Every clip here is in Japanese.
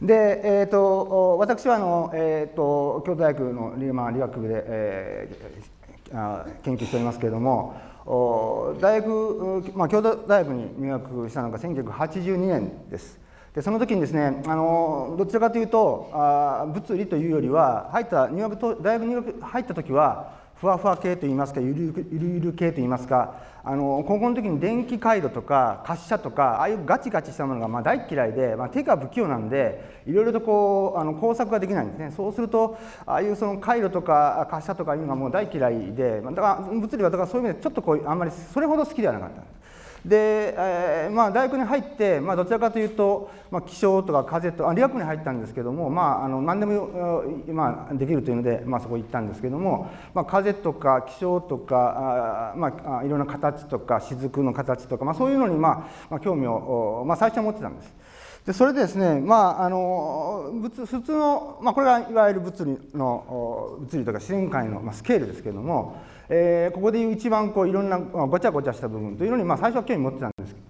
で、えーと、と私はあの、えーと、と京都大学の理,、まあ、理学部で、えー、研究しておりますけれども大学、まあ、京都大学に入学したのが1982年です。でその時にですねあのどちらかというとあ物理というよりは入った入学大学入学入った時はふわふわ系といいますかゆるゆる系といいますかあの高校の時に電気回路とか滑車とかああいうガチガチしたものがま大嫌いで、まあ、手が不器用なんでいろいろとこうあの工作ができないんですねそうするとああいうその回路とか滑車とかいうのがもう大嫌いで、だから物理はだからそういう意味でちょっとこうあんまりそれほど好きではなかったで、えー、まあ、大学に入って、まあ、どちらかというと、まあ、気象とか風とあ理学部に入ったんですけども、まあ、あの何でも、まあ、できるというので、まあ、そこ行ったんですけども、まあ、風とか気象とかあ、まあ、いろんな形とか雫の形とか、まあ、そういうのに、まあまあ、興味を、まあ、最初は持ってたんです。でそれでですね、まあ、あの物普通の、まあ、これがいわゆる物理の物理とか自然界の、まあ、スケールですけども。えー、ここで一番こういろんなごちゃごちゃした部分というのに、まあ、最初は興味持ってたんですけど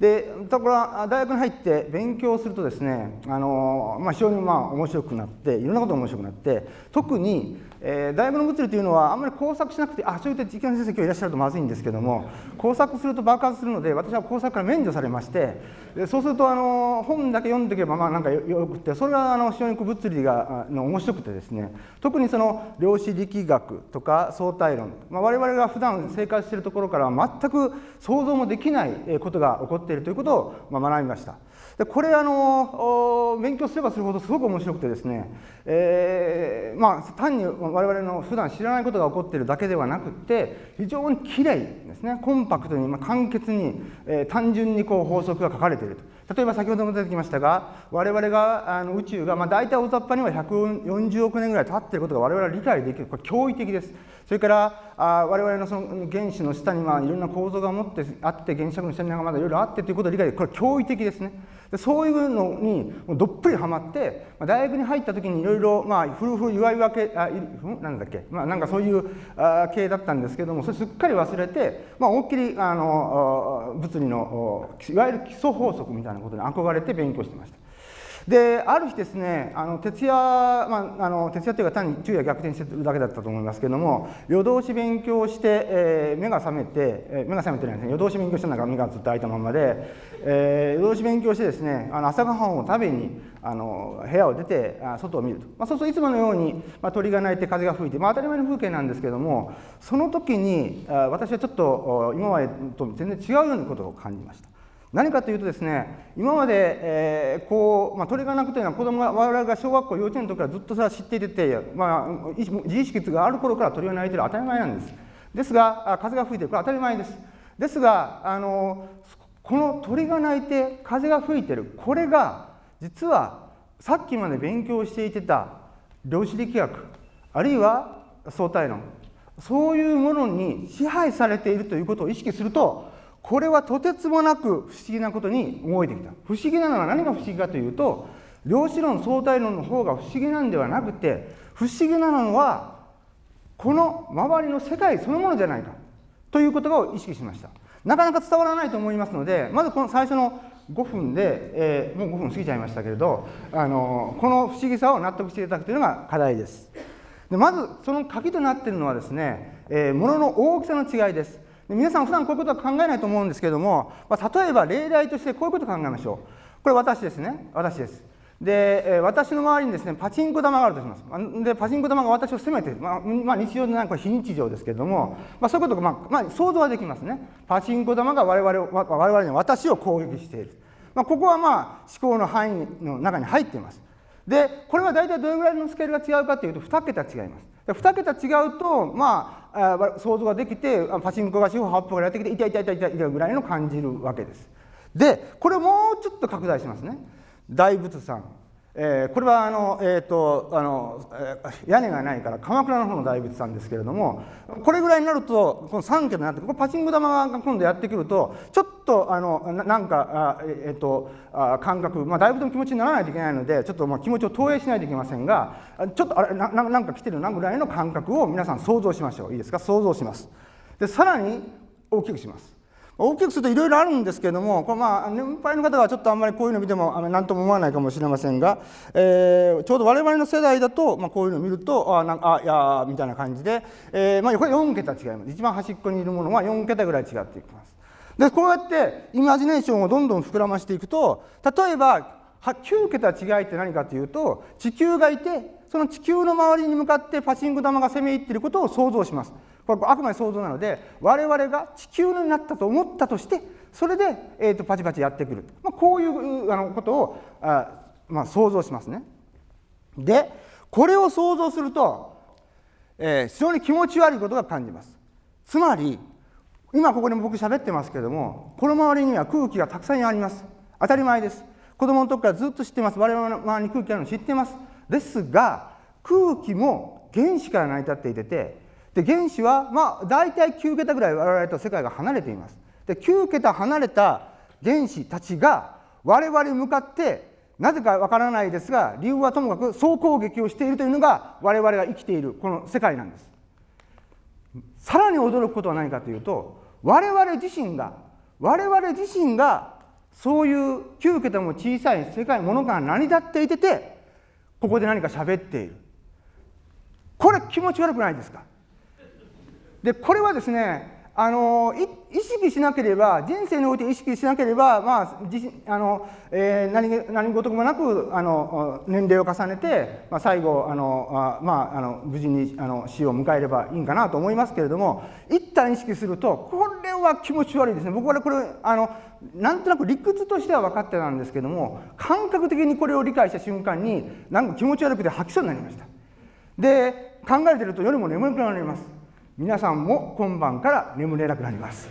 でところが大学に入って勉強するとですねあの、まあ、非常にまあ面白くなっていろんなことが面白くなって特にえー、大学の物理というのはあんまり工作しなくてあそういた実験の先生今日いらっしゃるとまずいんですけども工作すると爆発するので私は工作から免除されましてそうするとあの本だけ読んでおけばまあなんかよくてそれはあの非常に物理がの面白くてですね特にその量子力学とか相対論、まあ、我々が普段生活しているところからは全く想像もできないことが起こっているということをまあ学びました。でこれあの勉強すればするほどすごく面白くてですね、えー、まあ、単に我々の普段知らないことが起こっているだけではなくて非常にきれいですねコンパクトに、まあ、簡潔に、えー、単純にこう法則が書かれていると。例えば先ほども出てきましたが我々があの宇宙が、まあ、大体大雑把には140億年ぐらい経っていることが我々は理解できるこれ驚異的ですそれからあ我々のその原子の下にまあいろんな構造が持ってあって原子核の下にまだいろいろあってということを理解できるこれ驚異的ですねでそういうのにどっぷりはまって、まあ、大学に入った時にいろいろまあふるふる祝い分けあなんだっけ、まあ、なんかそういうあ系だったんですけどもそれすっかり忘れて、まあ、思いっきりあの物理のいわゆる基礎法則みたいなことに憧れて勉強してました。である日ですねあの徹夜、まあ、あの徹夜というか単に昼夜逆転してるだけだったと思いますけれども夜通し勉強して、えー、目が覚めて、えー、目が覚めてないですね夜通し勉強したんか目がずっと開いたままで、えー、夜通し勉強してですねあの朝ごはんを食べにあの部屋を出てあ外を見ると、まあ、そうするといつものように、まあ、鳥が鳴いて風が吹いて、まあ、当たり前の風景なんですけれどもその時にあ私はちょっと今までと全然違うようなことを感じました。何かというとですね今まで、えー、こう、まあ、トリガーなくというのは子供が我々が小学校幼稚園の時からずっとさ知っていて、まあ、自意識がある頃から鳥が鳴いてる当たり前なんですですが風が吹いてるこれ当たり前ですですがあのこの鳥が鳴いて風が吹いてるこれが実はさっきまで勉強していてた量子力学あるいは相対論そういうものに支配されているということを意識するとこれはとてつもなく不思議なことに動いてきた不思議なのは何が不思議かというと量子論相対論の方が不思議なんではなくて不思議なのはこの周りの世界そのものじゃないかということを意識しましたなかなか伝わらないと思いますのでまずこの最初の5分で、えー、もう5分過ぎちゃいましたけれど、あのー、この不思議さを納得していただくというのが課題ですでまずその鍵となっているのはですね、えー、物の大きさの違いです皆さん普段こういうことは考えないと思うんですけども、まあ、例えば例題としてこういうこと考えましょうこれ私ですね私ですで私の周りにですねパチンコ玉があるとしますでパチンコ玉が私を責めて、まあ、まあ、日常のなんか非日常ですけれども、まあ、そういうことが、まあ、まあ、想像はできますねパチンコ玉が我々を我々の私を攻撃している、まあ、ここはまあ思考の範囲の中に入っていますでこれは大体どれぐらいのスケールが違うかというと2桁違います2桁違うと、まあ、想像ができてパチンコが四方八方からやってきて痛い痛い痛い痛いぐらいの感じるわけです。でこれをもうちょっと拡大しますね。大仏さんえー、これはあの、えーとあの屋根がないから鎌倉の方の大仏さんですけれどもこれぐらいになるとこの三桁になってここパチンコ玉が今度やってくるとちょっとあのなんかあ、えーと、あ感覚、まあ、大仏の気持ちにならないといけないのでちょっとまあ気持ちを投影しないといけませんがちょっとあれななんか来てるなぐらいの感覚を皆さん想像しましょういいですか想像しますでさらに大きくします大きくするといろいろあるんですけどもこれまあ年配の方はちょっとあんまりこういうの見ても何とも思わないかもしれませんが、えー、ちょうど我々の世代だと、まあ、こういうのを見るとあなんかあいやみたいな感じで、えーまあ、これ4桁違います一番端っこにいるものは4桁ぐらい違っていきます。でこうやってイマジネーションをどんどん膨らましていくと例えば9桁違いって何かというと地球がいてその地球の周りに向かってパチンコ玉が攻め入っていることを想像します。これあくまで想像なので我々が地球になったと思ったとしてそれで、えーと、パチパチやってくる、まあ、こういうあのことをあ、まあ、想像しますね。でこれを想像すると、えー、非常に気持ち悪いことが感じます。つまり今ここで僕喋ってますけれどもこの周りには空気がたくさんあります。当たり前です。子供の時からずっと知ってます。我々の周りに空気あるの知ってます。ですが空気も原子から成り立っていててで原子はまあ大体9桁ぐらい我々と世界が離れています。で9桁離れた原子たちが我々に向かってなぜかわからないですが理由はともかく総攻撃をしているというのが我々が生きているこの世界なんです。さらに驚くことは何かというと我々自身が我々自身がそういう9桁も小さい世界ものから成り立っていててここで何か喋っているこれ気持ち悪くないですかでこれはですねあの意識しなければ人生において意識しなければ、まあ自あのえー、何何事もなくあの年齢を重ねて、まあ、最後あのあ、まあ、あの無事にあの死を迎えればいいんかなと思いますけれども一旦意識するとこれは気持ち悪いですね僕はこれあのなんとなく理屈としては分かってたんですけども感覚的にこれを理解した瞬間になんか気持ち悪くて吐きそうになりましたで考えてると夜も眠くなります皆さんも今晩から眠れなくなります。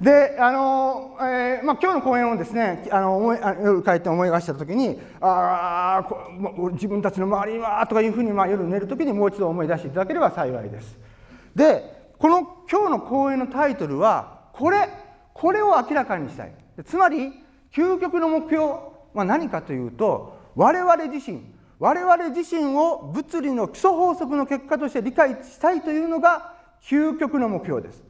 であのえーまあ、今日の講演をですねあの思いあ夜帰って思い出した時にああ自分たちの周りはとかいうふうに、まあ、夜寝る時にもう一度思い出していただければ幸いです。でこの今日の講演のタイトルはこれこれを明らかにしたいつまり究極の目標は何かというと我々自身我々自身を物理の基礎法則の結果として理解したいというのが究極の目標です。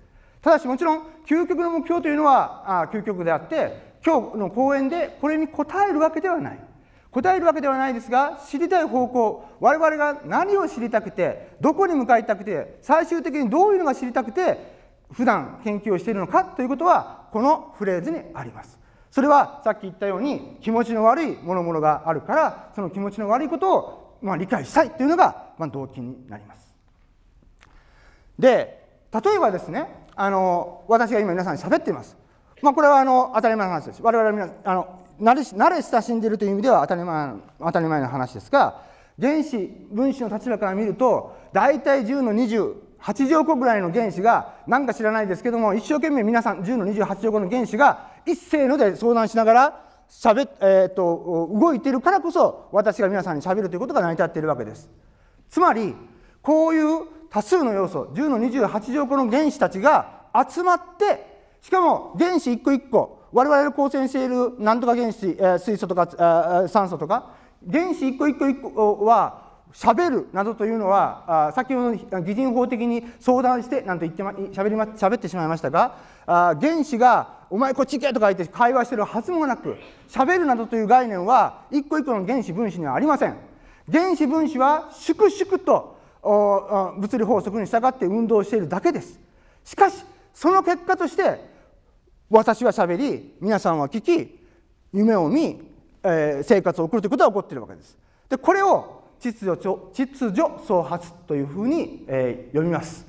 ただしもちろん究極の目標というのはあ究極であって今日の講演でこれに答えるわけではない答えるわけではないですが知りたい方向我々が何を知りたくてどこに向かいたくて最終的にどういうのが知りたくて普段研究をしているのかということはこのフレーズにあります。それはさっき言ったように気持ちの悪いものものがあるからその気持ちの悪いことをま理解したいというのがま動機になります。で例えばですねあの私が今皆さんに喋っています。まあ、これはあの当たり前の話です。我々皆あの慣れ慣れ親しんでいるという意味では当たり前当たり前の話ですが原子分子の立場から見ると大体10の28乗個ぐらいの原子が何か知らないですけども一生懸命皆さん10の28兆個の原子が一斉ので相談しながらしゃべ、えーと、動いているからこそ私が皆さんにしゃべるということが成り立っているわけです。つまりこういう多数の要素10の28乗個の原子たちが集まってしかも原子一個一個我々の構成している何とか原子、えー、水素とか酸素とか原子一個一個一個はしゃべるなどというのはあ先ほどの擬人法的に相談してなんと言ってしゃべりましゃべってしまいましたがあ原子がお前こっち行けとか言って会話してるはずもなく喋るなどという概念は一個一個の原子分子にはありません原子分子は粛々と物理法則に従って運動しているだけですしかしその結果として私は喋り皆さんは聞き夢を見、えー、生活を送るということが起こっているわけですでこれを秩序秩序創発というふうに、えー、読みます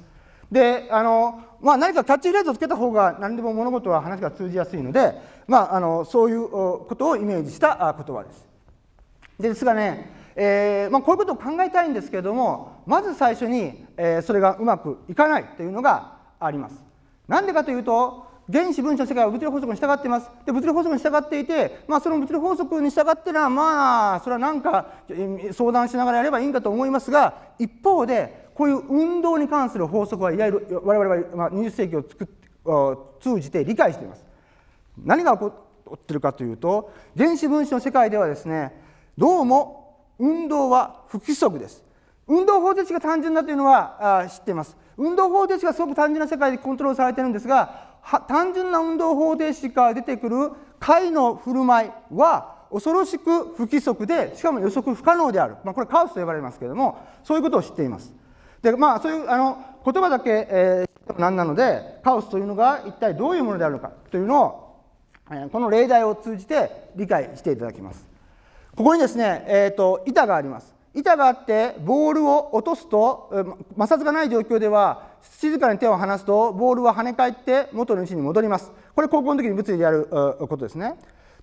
であのまあ、何かキャッチフレーズをつけた方が何でも物事は話が通じやすいので、まあ、あのそういうことをイメージした言葉です。ですがね、えー、まあ、こういうことを考えたいんですけれどもまず最初に、えー、それがうまくいかないというのがあります。なんでかというと原子分子の世界は物理法則に従っています。で物理法則に従っていて、まあ、その物理法則に従ってのはまあそれは何か相談しながらやればいいんだと思いますが一方でこういう運動に関する法則はいわゆる我々は20世紀を作っ通じて理解しています。何が起こってるかというと原子分子の世界ではですねどうも運動は不規則です。運動方程式が単純だというのは知っています。運動方程式がすごく単純な世界でコントロールされてるんですが単純な運動方程式から出てくる解の振る舞いは恐ろしく不規則でしかも予測不可能である、まあ、これカオスと呼ばれますけれどもそういうことを知っていますでまあそういうあの言葉だけ、えー、何なのでカオスというのが一体どういうものであるのかというのを、えー、この例題を通じて理解していただきます。ここにですね、えーと、板があります。板があってボールを落とすと摩擦がない状況では静かに手を離すとボールは跳ね返って元の位置に戻ります。これ高校の時に物理でやることですね。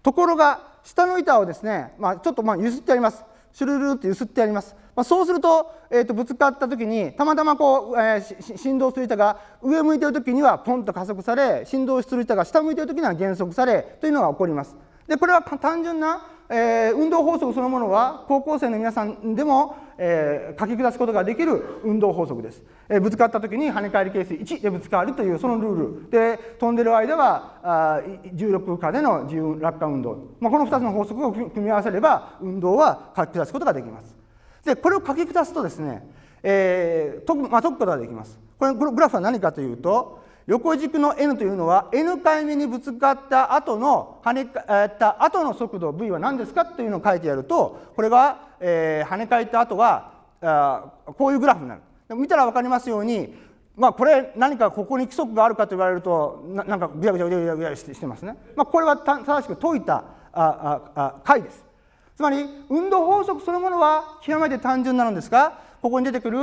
ところが下の板をですね、まあ、ちょっとまあゆすってあります。シュルルって揺すってやります、まあ、そうすると,、えー、とぶつかった時にたまたまこう、えー、振動する板が上向いてる時にはポンと加速され振動する板が下向いてる時には減速されというのが起こりますでこれは単純な、えー、運動法則そのものは高校生の皆さんでも、えー、書き下すことができる運動法則ですえぶつかった時に跳ね返り係数1でぶつかるというそのルールで飛んでる間はあ重力下での自由落下運動、まあ、この2つの法則を組み合わせれば運動は書き下すことができますでこれを書き下すとですね、えーとまあ、解くことができますこれグラフは何かというと横軸の n というのは n 回目にぶつかった後の跳ね返った後の速度 v は何ですかというのを書いてやるとこれが、えー、跳ね返った後はあこういうグラフになる見たら分かりますように、まあ、これ何かここに規則があるかと言われるとなんかぐやぐやぐやぐやぐやしてますね、まあ、これは正しく解いたああ解ですつまり運動法則そのものは極めて単純なのですがここに出てくる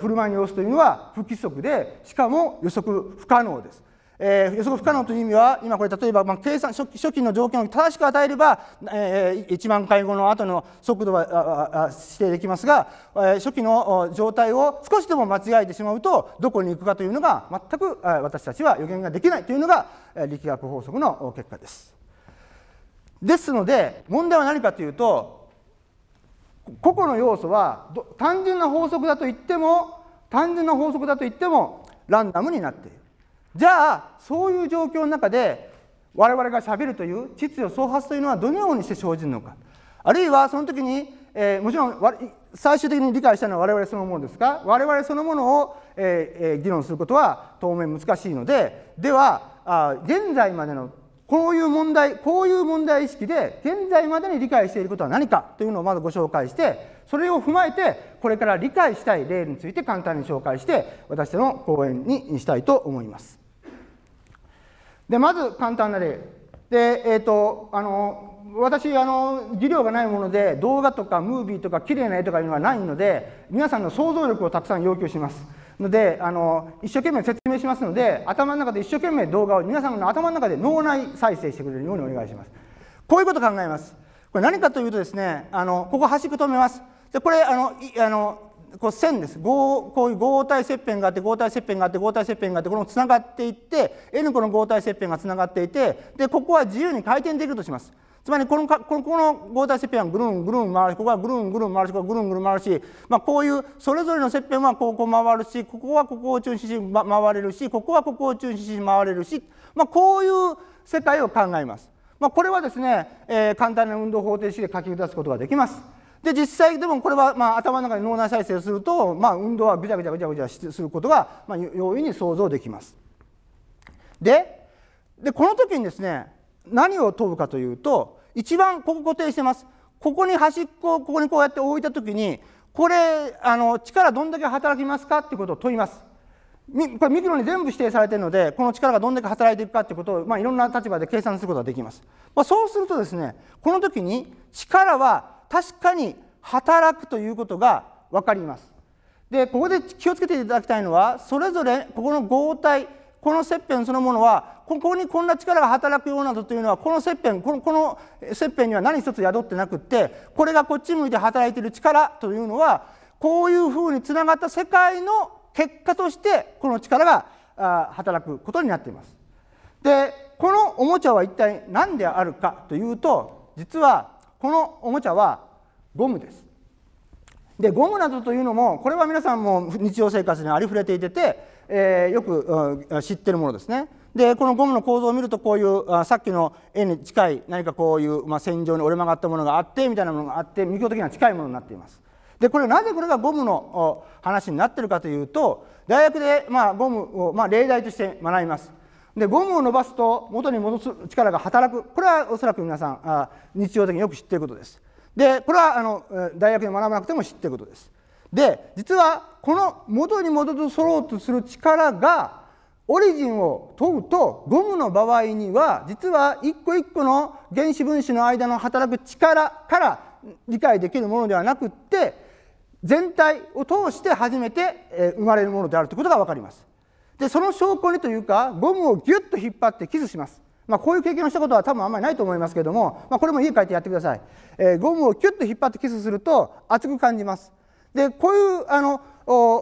振る舞いの様子というのは不規則でしかも予測不可能ですえー、予測不可能という意味は今これ例えば、まあ、計算初期の条件を正しく与えれば、えー、1万回後の後の速度は指定できますが、えー、初期の状態を少しでも間違えてしまうとどこに行くかというのが全く私たちは予言ができないというのが力学法則の結果です。ですので問題は何かというと個々の要素は単純な法則だと言っても単純な法則だと言ってもランダムになっている。じゃあそういう状況の中で我々がしゃべるという秩序創発というのはどのようにして生じるのかあるいはその時に、えー、もちろん最終的に理解したのは我々そのものですが我々そのものを、えー、議論することは当面難しいのでではあ現在までのこういう問題こういう問題意識で現在までに理解していることは何かというのをまずご紹介してそれを踏まえてこれから理解したい例について簡単に紹介して私の講演にしたいと思います。で、まず簡単な例。で、えっ、ー、と、あの、私、あの、技量がないもので、動画とかムービーとか綺麗な絵とかいうのはないので、皆さんの想像力をたくさん要求します。ので、あの、一生懸命説明しますので、頭の中で一生懸命動画を皆さんの頭の中で脳内再生してくれるようにお願いします。こういうこと考えます。これ何かというとですね、あの、ここ端っこ止めます。で、これ、あの、いあのこう線ですこういう合体切片があって合体切片があって合体切片があってこれもつながっていって N 個の合体切片がつながっていてでここは自由に回転できるとします。つまりこのこのこの合体切片はぐるんぐるん回るここはぐるんぐるん回るしここはぐるんぐるん回るし、まあ、こういうそれぞれの切片はここ回るしここはここを中心に回れるしここはここを中心に回れるし、まあ、こういう世界を考えます。まあ、これはですね、えー、簡単な運動方程式で書き出すことができます。で実際でもこれはまあ頭の中に脳内再生すると、まあ、運動はぐちゃぐちゃぐちゃぐちゃすることがまあ容易に想像できます。ででこの時にですね何を問うかというと一番ここ固定してます。ここに端っこをここにこうやって置いた時にこれあの力どんだけ働きますかっていうことを問います。これミクロに全部指定されているのでこの力がどんだけ働いていくかということを、まあ、いろんな立場で計算することができます、まあ、そうするとですねこの時に力は確かに働くということが分かります。でここで気をつけていただきたいのはそれぞれここの合体この切片そのものはここにこんな力が働くようなどというのはこの切片このこの切片には何一つ宿ってなくってこれがこっち向いて働いてる力というのはこういうふうにつながった世界の結果としてこの力が働くことになっています。でこのおもちゃは一体何であるかというと実はこのおもちゃはゴムですでゴムなどというのもこれは皆さんも日常生活にありふれていてて、えー、よく、うん、知ってるものですねでこのゴムの構造を見るとこういうあさっきの絵に近い何かこういう、まあ、線状に折れ曲がったものがあってみたいなものがあって右的には近いものになっていますでこれなぜこれがゴムの話になってるかというと大学で、まあ、ゴムを、まあ、例題として学びますでゴムを伸ばすと元に戻す力が働くこれはおそらく皆さんあ日常的によく知っていることですでこれはあの大学で学ばなくても知っていることですで実はこの元に戻そうとする力がオリジンを問うとゴムの場合には実は一個一個の原子分子の間の働く力から理解できるものではなくって全体を通して初めて生まれるものであるということが分かります。でその証拠にというかゴムをギュッと引っ張ってキスします、まあ、こういう経験をしたことは多分あんまりないと思いますけども、まあ、これも家帰ってやってください、えー、ゴムをキュッと引っ張ってキスすると熱く感じますでこういうあのおおお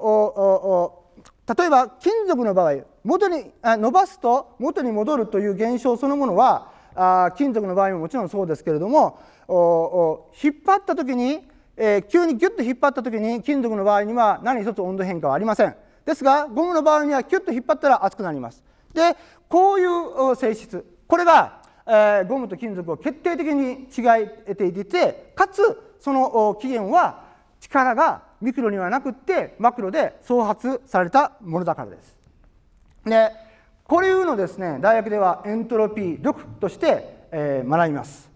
お例えば金属の場合元にあ伸ばすと元に戻るという現象そのものはあ金属の場合ももちろんそうですけれどもおお引っ張った時に、えー、急にギュッと引っ張った時に金属の場合には何一つ温度変化はありません。ですがゴムの場合にはキュッと引っ張ったら熱くなりますでこういう性質これが、えー、ゴムと金属を決定的に違えていてかつその起源は力がミクロにはなくってマクロで創発されたものだからです。でこれいうのですね大学ではエントロピー力として、えー、学びます。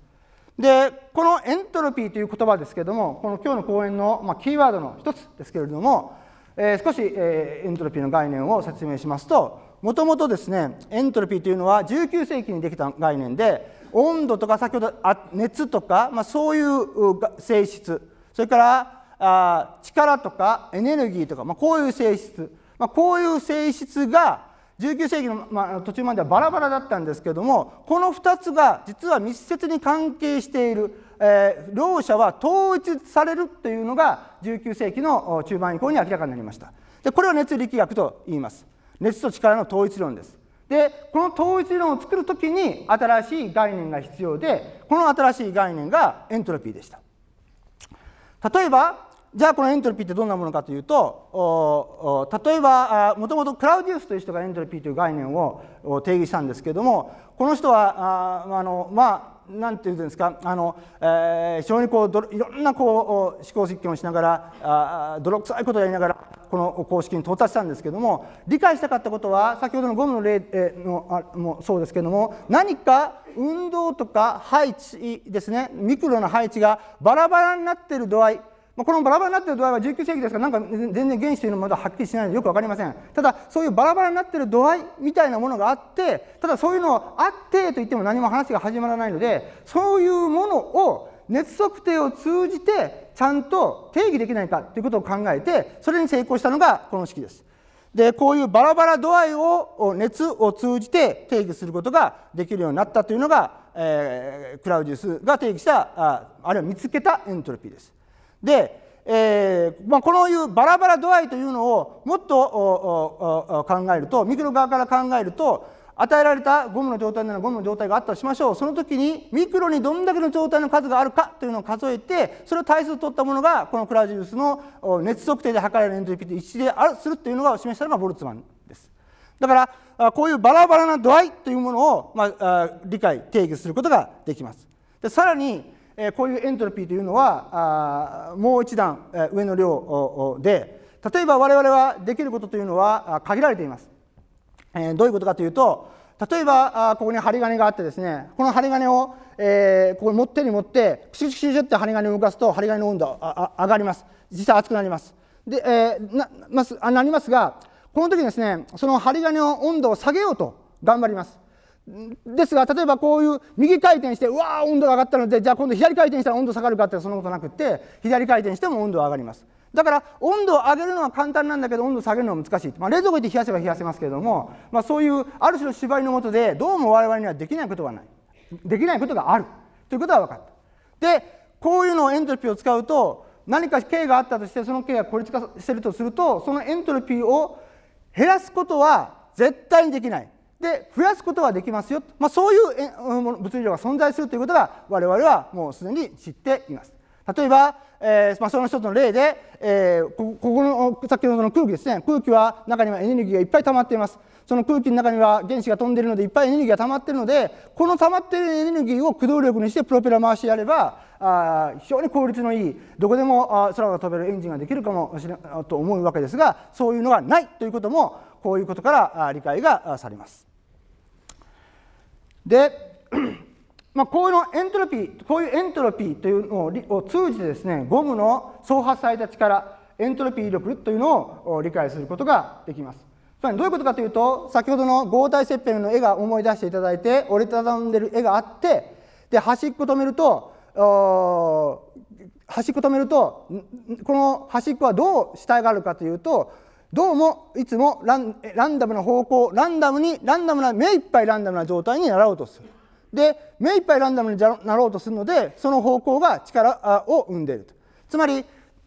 でこのエントロピーという言葉ですけれどもこの今日の講演の、まあ、キーワードの一つですけれどもえー、少し、えー、エントロピーの概念を説明しますともともとですねエントロピーというのは19世紀にできた概念で温度とか先ほどあ熱とか、まあ、そういう性質それからあ力とかエネルギーとか、まあ、こういう性質、まあ、こういう性質が19世紀の、まあ、途中まではバラバラだったんですけどもこの2つが実は密接に関係しているえー、両者は統一されるというのが19世紀の中盤以降に明らかになりましたでこれを熱力学と言います熱と力の統一論ですでこの統一論を作る時に新しい概念が必要でこの新しい概念がエントロピーでした例えばじゃあこのエントロピーってどんなものかというと例えばもともとクラウディウスという人がエントロピーという概念を定義したんですけれどもこの人はああのまあなんていうんですかあの、えー、非常にこういろんなこう思考実験をしながらあ泥臭いことをやりながらこの公式に到達したんですけども理解したかったことは先ほどのゴムの例のあもそうですけども何か運動とか配置ですねミクロの配置がバラバラになっている度合いまあ、このバラバラになっている度合いは19世紀ですからなんか全然原子というのもまだはっきりしないのでよく分かりませんただそういうバラバラになっている度合いみたいなものがあってただそういうのあってと言っても何も話が始まらないのでそういうものを熱測定を通じてちゃんと定義できないかということを考えてそれに成功したのがこの式です。でこういうバラバラ度合いを熱を通じて定義することができるようになったというのが、えー、クラウディウスが定義したああるいは見つけたエントロピーです。で、えーまあ、このいうバラバラ度合いというのをもっと考えるとミクロ側から考えると与えられたゴムの状態ならゴムの状態があったとしましょうその時にミクロにどんだけの状態の数があるかというのを数えてそれを対数取ったものがこのクラウジウスの熱測定で測られるエ n t ピと一致であるするというのが示したのがボルツマンです。だからこういうバラバラな度合いというものを、まあ、理解定義することができます。でさらにえこういうエントロピーというのはあもう一段上の量で例えば我々はできることというのは限られています、えどういうことかというと例えばあここに針金があってですねこの針金を、えここに持ってに持ってクシュクシュクって針金を動かすと針金の温度ああ上がります実際熱くなりますで、えなますあなりますがこの時ですねその針金の温度を下げようと頑張りますですが例えばこういう右回転してうわー温度が上がったのでじゃあ今度左回転したら温度下がるかってそんなことなくって左回転しても温度は上がりますだから温度を上げるのは簡単なんだけど温度を下げるのは難しい、まあ、冷蔵庫で冷やせば冷やせますけれども、まあ、そういうある種の縛りのもとでどうも我々にはできないことはないできないことがあるということは分かったでこういうのをエントロピーを使うと何か K があったとしてその K が孤立化してるとするとそのエントロピーを減らすことは絶対にできないで増やすことができますよ、まあ、そういう物理量が存在するということが我々はもうすでに知っています。例えば、えーまあ、その一つの例で、えー、ここの先ほどの空気ですね空気は中にはエネルギーがいっぱい溜まっていますその空気の中には原子が飛んでいるのでいっぱいエネルギーが溜まっているのでこの溜まっているエネルギーを駆動力にしてプロペラ回してやればあ非常に効率のいいどこでもあ空が飛べるエンジンができるかもしれないと思うわけですがそういうのがないということもこういうことから理解がされます。で、まあ、こういうのエントロピー、こういうエントロピーというのを通じてですね、ゴムの総発された力、エントロピー力というのを理解することができます。つまりどういうことかというと、先ほどの合体切片の絵が思い出していただいて、折りたたんでる絵があって、で端っこ止めると、端っこ止めるとこの端っこはどうあるかというとどうもいつもランランダムな方向ランダムにランダムな目いっぱいランダムな状態になろうとするで目いっぱいランダムになろうとするのでその方向が力を生んでいるとつまり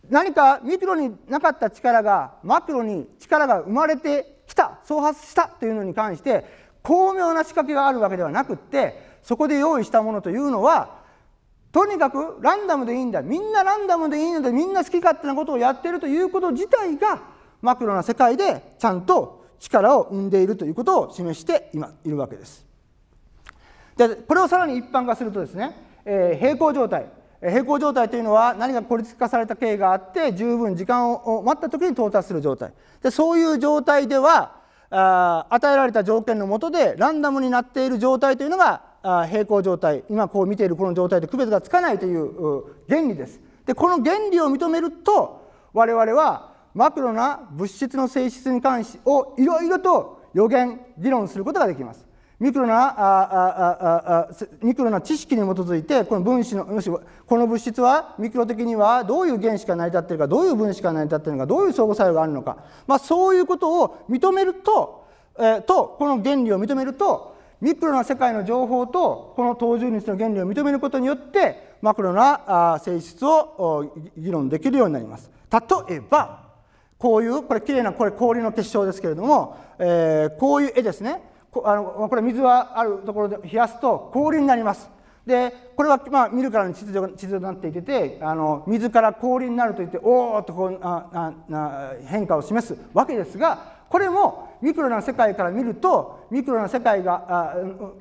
何かミクロになかった力がマクロに力が生まれてきた創発したというのに関して巧妙な仕掛けがあるわけではなくってそこで用意したものというのはとにかくランダムでいいんだみんなランダムでいいのでみんな好き勝手なことをやってるということ自体がマクロな世界でちゃんと力を生んでいるということを示して今いるわけです。でこれをさらに一般化するとですね、えー、平行状態平行状態というのは何か孤立化された経緯があって十分時間を待った時に到達する状態でそういう状態ではあ与えられた条件のもとでランダムになっている状態というのがあ平行状態今こう見ているこの状態と区別がつかないという原理です。でこの原理を認めると我々はマクロな物質の性質に関しをいろいろと予言議論することができますミクロなあああミクロな知識に基づいてこの分子のもしこの物質はミクロ的にはどういう原子が成り立っているかどういう分子が成り立っているのかどういう相互作用があるのか、まあ、そういうことを認めると,、えー、とこの原理を認めるとミクロな世界の情報とこの等重率の原理を認めることによってマクロな性質を議論できるようになります。例えばこういうこれ綺麗なこれ氷の結晶ですけれども、えー、こういう絵ですねこあのこれ水はあるところで冷やすと氷になりますでこれは、まあ、見るからに地図秩序になっていててあの水から氷になるといっておおっとこうああ変化を示すわけですがこれもミクロな世界から見るとミクロな世界が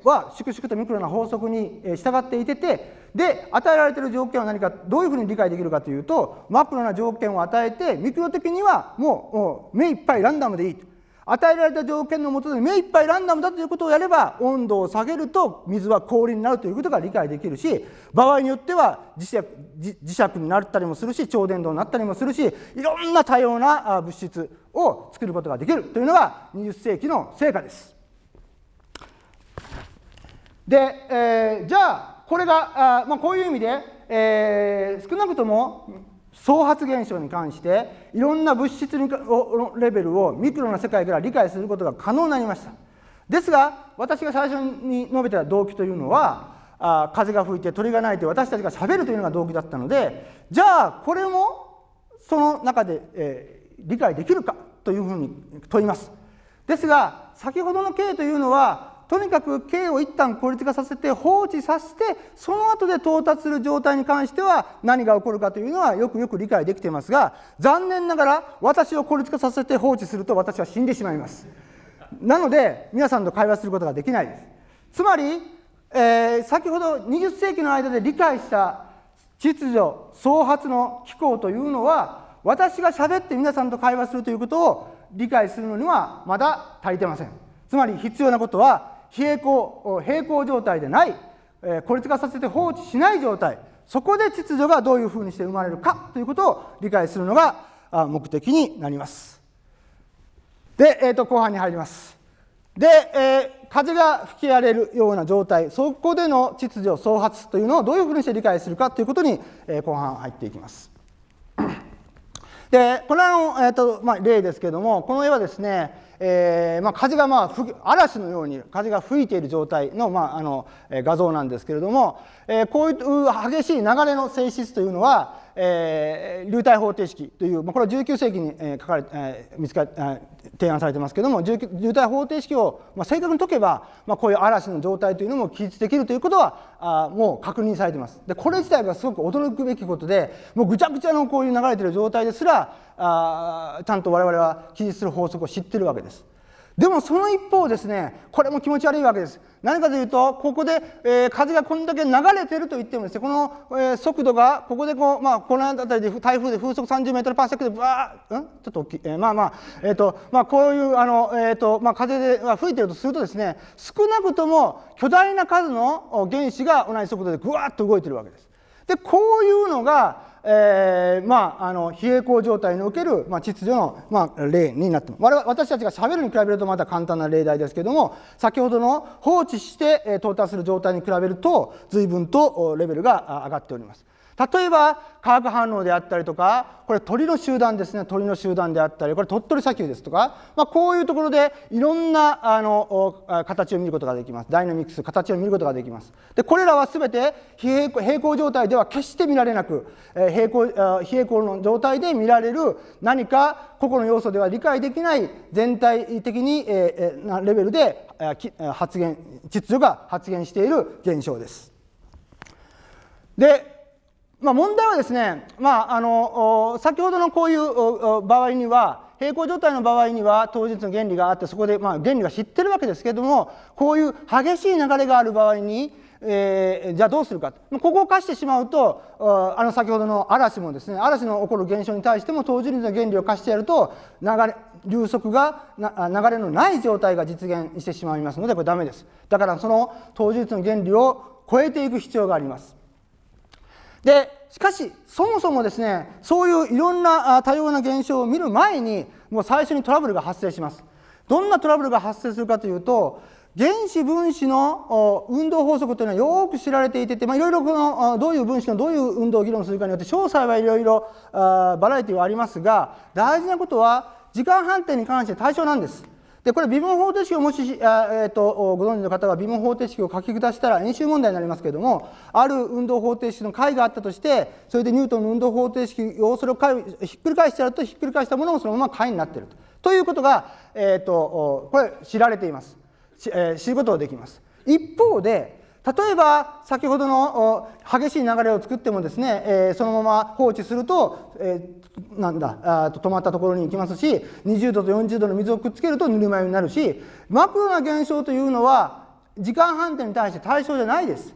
は粛々とミクロな法則に従っていててで与えられている条件は何かどういうふうに理解できるかというとマクロな条件を与えてミクロ的にはもう目いっぱいランダムでいいと。与えられた条件のもとで目いっぱいランダムだということをやれば温度を下げると水は氷になるということが理解できるし場合によっては磁石になったりもするし超伝導になったりもするしいろんな多様な物質を作ることができるというのが20世紀の成果です。で、えー、じゃあこれがあ、まあ、こういう意味で、えー、少なくとも創発現象に関していろんな物質のレベルをミクロな世界から理解することが可能になりましたですが私が最初に述べた動機というのはあ風が吹いて鳥が鳴いて私たちがしゃべるというのが動機だったのでじゃあこれもその中で、えー、理解できるかというふうに問います。ですが先ほどの K というのはとにかく K を一旦孤立化させて放置させてその後で到達する状態に関しては何が起こるかというのはよくよく理解できていますが残念ながら私を孤立化させて放置すると私は死んでしまいます。なので皆さんと会話することができないです。つまり、えー、先ほど20世紀の間で理解した秩序創発の機構というのは私が喋って皆さんと会話するということを理解するのにはまだ足りてませんつまり必要なことは平行平行状態でない孤立化させて放置しない状態そこで秩序がどういうふうにして生まれるかということを理解するのが目的になりますで、えー、と後半に入りますで、えー、風が吹き荒れるような状態そこでの秩序創発というのをどういうふうにして理解するかということに、えー、後半入っていきますでこれはの、えーとまあ、例ですけどもこの絵はですねえーまあ、風が、まあ、嵐のように風が吹いている状態の,、まああのえ画像なんですけれども、えー、こういう激しい流れの性質というのは、えー、流体方程式という、まあ、これは19世紀に、えー、書かれ、えー、見つか提案されてますけれども流体方程式を、まあ、正確に解けば、まあ、こういう嵐の状態というのも記述できるということはあもう確認されてます。でこれ自体がすごく驚くべきことでもうぐちゃぐちゃのこういう流れている状態ですらあちゃんと我々は記述する法則を知ってるわけです。でもその一方ですねこれも気持ち悪いわけです何かというとここで、えー、風がこんだけ流れてると言ってもですねこの、えー、速度がここでこう、まあ、この辺りで台風で風速3 0ルパーセクでわーんちょっと大きい、えー、まあまあ,、えーとまあ、こういうあの、えーとまあ、風で、まあ、吹いてるとするとですね少なくとも巨大な数の原子が同じ速度でぐわっと動いてるわけです。でこういうのがえー、まあ、あの非栄光状態における、まあ、秩序の、まあ、例になってます我々私たちがしゃべるに比べるとまた簡単な例題ですけども先ほどの放置して到達する状態に比べると随分とレベルが上がっております。例えば化学反応であったりとかこれ鳥の集団ですね鳥の集団であったりこれ鳥取砂丘ですとか、まあ、こういうところでいろんなあの形を見ることができますダイナミクス形を見ることができますでこれらは全て非平行平行状態では決して見られなく平行非平行の状態で見られる何か個々の要素では理解できない全体的に、えなレベルで発現秩序が発現している現象です。でまあ、問題はですね、まあ、あの先ほどのこういう場合には平行状態の場合には当日の原理があってそこでまあ原理は知ってるわけですけれどもこういう激しい流れがある場合に、えー、じゃあどうするかここを課してしまうとあの先ほどの嵐もですね嵐の起こる現象に対しても当日率の原理を課してやると流れ流速が流れのない状態が実現してしまいますのでこれダメですだからその当日率の原理を超えていく必要があります。でしかしそもそもですねそういういろんな多様な現象を見る前にもう最初にトラブルが発生しますどんなトラブルが発生するかというと原子分子の運動法則というのはよく知られていて、まあ、いろいろこのどういう分子のどういう運動を議論するかによって詳細はいろいろバラエティはありますが大事なことは時間判定に関して対象なんです。でこれ微分方程式をもし、えーと、ご存知の方は微分方程式を書き下したら演習問題になりますけれどもある運動方程式の解があったとしてそれでニュートンの運動方程式をそれをひっくり返してやるとひっくり返したものもそのまま解になっているということが、えーと、これ知られています、え知ることができます。一方で例えば先ほどの激しい流れを作ってもですね、えそのまま放置すると、なんだあ止まったところに行きますし20度と40度の水をくっつけるとぬるま湯になるしマクロな現象というのは時間反転に対して対象じゃないです。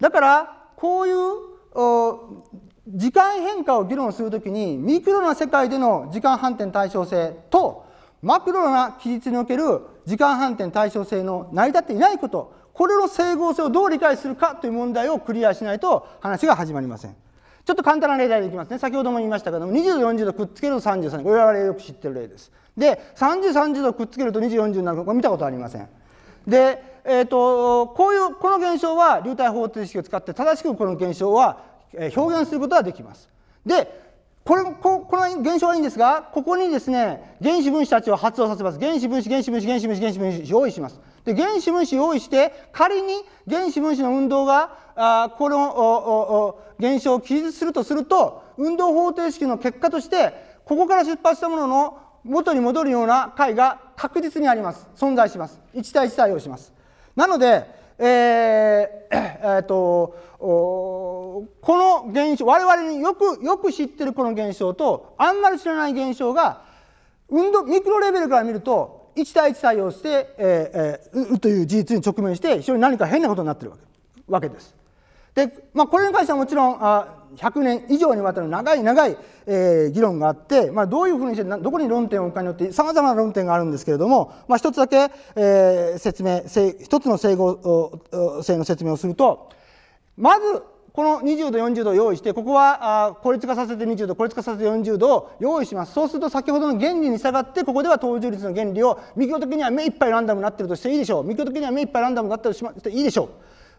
だからこういう時間変化を議論するときにミクロな世界での時間反転対称性とマクロな記述における時間反転対称性の成り立っていないことこれの整合性をどう理解するかという問題をクリアしないと話が始まりませんちょっと簡単な例題でいきますね先ほども言いましたけども20 40度くっつけると3 3 0これはよく知ってる例ですで3030度くっつけると2040になるこれ見たことありませんで、えーと、とこういうこの現象は流体方程式を使って正しくこの現象は表現することができますでこれここの現象はいいんですがここにですね原子分子たちを発動させます原子分子原子分子原子分子原子分子用意しますで原子分子用意して仮に原子分子の運動があこの現象を記述するとすると運動方程式の結果としてここから出発したものの元に戻るような解が確実にあります存在します1対1対応しますなので、えーえー、っとこの現象我々によくよく知ってるこの現象とあんまり知らない現象が運動ミクロレベルから見ると1対1対応して、えー、えー、という事実に直面して非常に何か変なことになってるわけわけです。で、まあ、これに関してはもちろんあ100年以上にわたる長い長い、えー、議論があって、まあ、どういうふうにしてどこに論点を置くかによってさまざまな論点があるんですけれども、まあ、一つだけ、えー、説明一つの整合性の説明をするとまずこの20度40度用意してここは効率化させて20度効率化させて40度を用意しますそうすると先ほどの原理に従ってここでは等重率の原理を右的には目いっぱいランダムになってるとしていいでしょう右的には目いっぱいランダムになってるとしていいでしょう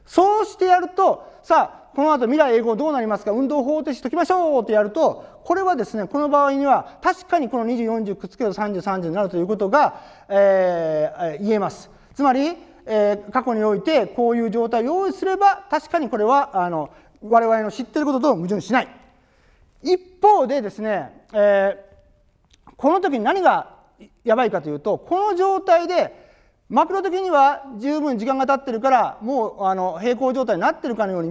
そうしてやるとさあこの後未来永劫どうなりますか運動方程式解きましょうってやるとこれはですねこの場合には確かにこの2040くっつけると3030になるということが、えー、言えます。つまりえー、過去においてこういう状態を用意すれば確かにこれはあの我々の知ってることと矛盾しない一方でですね、えー、この時に何がやばいかというとこの状態でマクロ的には十分時間が経ってるからもうあの平行状態になってるかのように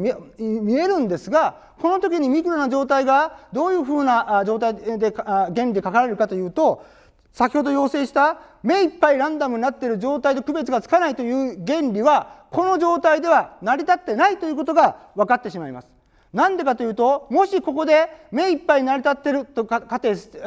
見えるんですがこの時にミクロな状態がどういうふうな状態で原理で書かれるかというと先ほど要請した目いっぱいランダムになっている状態と区別がつかないという原理はこの状態では成り立ってないということが分かってしまいます。なんでかというともしここで目いっぱい成り立ってると仮定して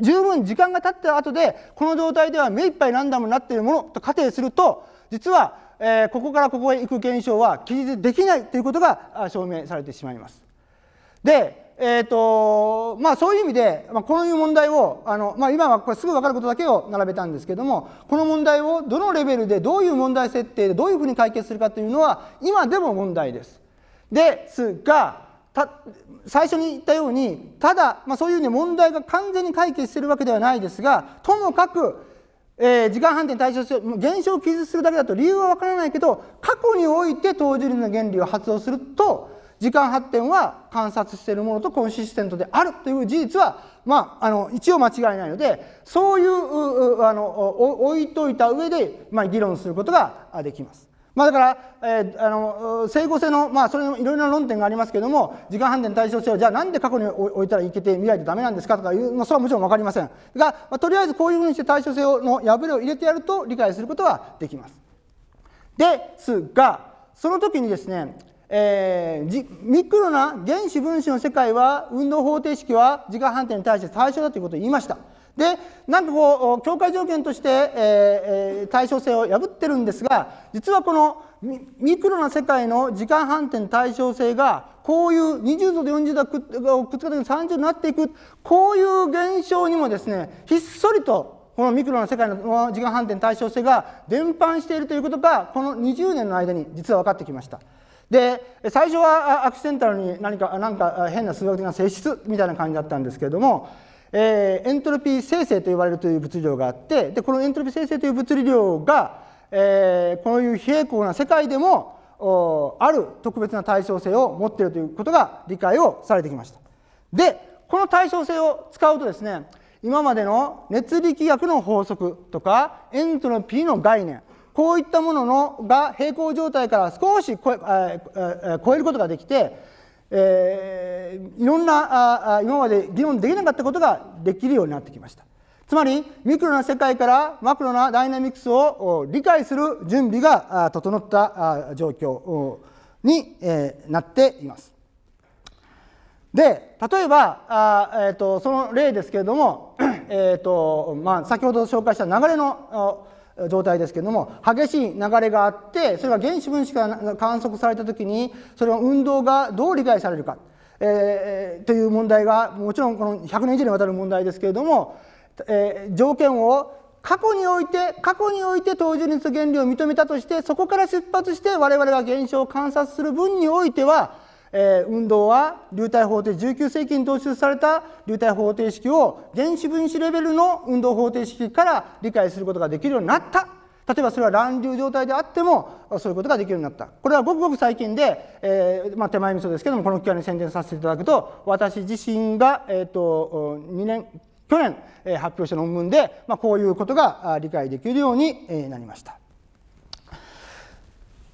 十分時間が経った後でこの状態では目いっぱいランダムになっているものと仮定すると実は、えー、ここからここへ行く現象は記述できないということが証明されてしまいます。でえーとまあ、そういう意味で、まあ、こういう問題をあの、まあ、今はこれすぐ分かることだけを並べたんですけどもこの問題をどのレベルでどういう問題設定でどういうふうに解決するかというのは今でも問題です。ですが最初に言ったようにただ、まあ、そういう、ね、問題が完全に解決してるわけではないですがともかく、えー、時間反転対象現象を記述するだけだと理由は分からないけど過去において当重力の原理を発動すると時間発展は観察しているものとコンシステントであるという事実は、まあ、あの一応間違いないのでそういうあの置いといた上で、まあ、議論することができます。まあ、だから、えー、あの整合性の、まあ、それのいろいろな論点がありますけれども時間判定対象性をじゃあなんで過去に置いたらいけて未来でだめなんですかとかいう、まあ、それはもちろん分かりませんが、まあ、とりあえずこういうふうにして対象性の破れを入れてやると理解することはできます。ですがその時にですねえー、ミクロな原子分子の世界は運動方程式は時間反転に対して対象だということを言いましたでなんかこう境界条件として、えー、対称性を破ってるんですが実はこのミクロな世界の時間反転対称性がこういう20度で40度をくっつかずに30度になっていくこういう現象にもですねひっそりとこのミクロな世界の時間反転対称性が伝播しているということがこの20年の間に実は分かってきました。で最初はアクシデンタルに何かなんか変な数学的な性質みたいな感じだったんですけれども、えー、エントロピー生成と呼ばれるという物理量があってでこのエントロピー生成という物理量が、えー、こういう非平行な世界でもある特別な対称性を持っているということが理解をされてきました。でこの対称性を使うとですね今までの熱力学の法則とかエントロピーの概念こういったもののが平行状態から少し超えることができて、えー、いろんなあ今まで議論できなかったことができるようになってきました。つまりミクロな世界からマクロなダイナミクスを理解する準備が整った状況になっています。で例えばあ、えーと、とその例ですけれども、えーとまあ、先ほど紹介した流れの状態ですけれども激しい流れがあってそれが原子分子が観測された時にそれの運動がどう理解されるか、えー、という問題がもちろんこの100年以上にわたる問題ですけれども、えー、条件を過去において過去において等重率原理を認めたとしてそこから出発して我々が現象を観察する分においてはえ運動は流体方程19世紀に導出された流体方程式を原子分子レベルの運動方程式から理解することができるようになった例えばそれは乱流状態であってもそういうことができるようになったこれはごくごく最近で、えーまあ、手前味噌ですけどもこの機会に宣伝させていただくと私自身が、えーと、2年去年、え発表した論文で、まあ、こういうことが理解できるようになりました。